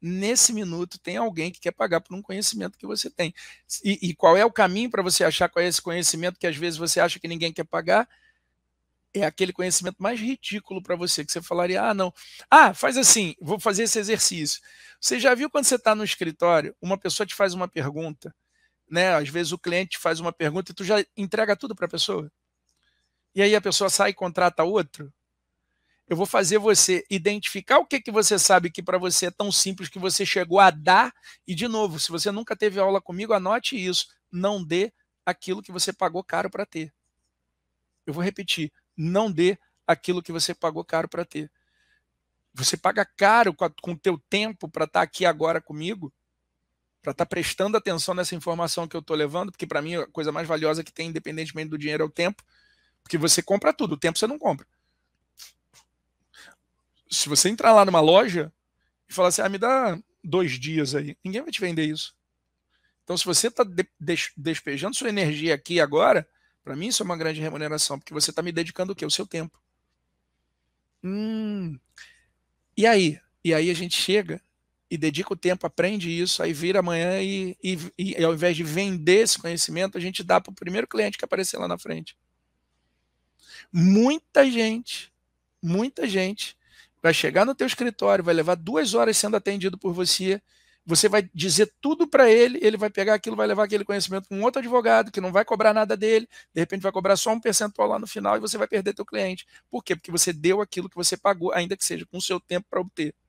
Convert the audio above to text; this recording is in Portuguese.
nesse minuto tem alguém que quer pagar por um conhecimento que você tem. E, e qual é o caminho para você achar qual é esse conhecimento que às vezes você acha que ninguém quer pagar? É aquele conhecimento mais ridículo para você, que você falaria: ah, não, ah, faz assim, vou fazer esse exercício. Você já viu quando você está no escritório, uma pessoa te faz uma pergunta, né? Às vezes o cliente faz uma pergunta e tu já entrega tudo para a pessoa. E aí a pessoa sai e contrata outro. Eu vou fazer você identificar o que, que você sabe que para você é tão simples que você chegou a dar. E, de novo, se você nunca teve aula comigo, anote isso. Não dê aquilo que você pagou caro para ter. Eu vou repetir. Não dê aquilo que você pagou caro para ter. Você paga caro com o teu tempo para estar tá aqui agora comigo, para estar tá prestando atenção nessa informação que eu estou levando, porque para mim a coisa mais valiosa que tem, independentemente do dinheiro, é o tempo. Porque você compra tudo, o tempo você não compra se você entrar lá numa loja e falar assim, ah, me dá dois dias aí, ninguém vai te vender isso. Então, se você está de despejando sua energia aqui agora, para mim isso é uma grande remuneração, porque você está me dedicando o quê? O seu tempo. Hum. E aí? E aí a gente chega e dedica o tempo, aprende isso, aí vira amanhã e, e, e ao invés de vender esse conhecimento, a gente dá para o primeiro cliente que aparecer lá na frente. Muita gente, muita gente vai chegar no teu escritório, vai levar duas horas sendo atendido por você, você vai dizer tudo para ele, ele vai pegar aquilo, vai levar aquele conhecimento com outro advogado que não vai cobrar nada dele, de repente vai cobrar só um percentual lá no final e você vai perder teu cliente. Por quê? Porque você deu aquilo que você pagou, ainda que seja com o seu tempo para obter.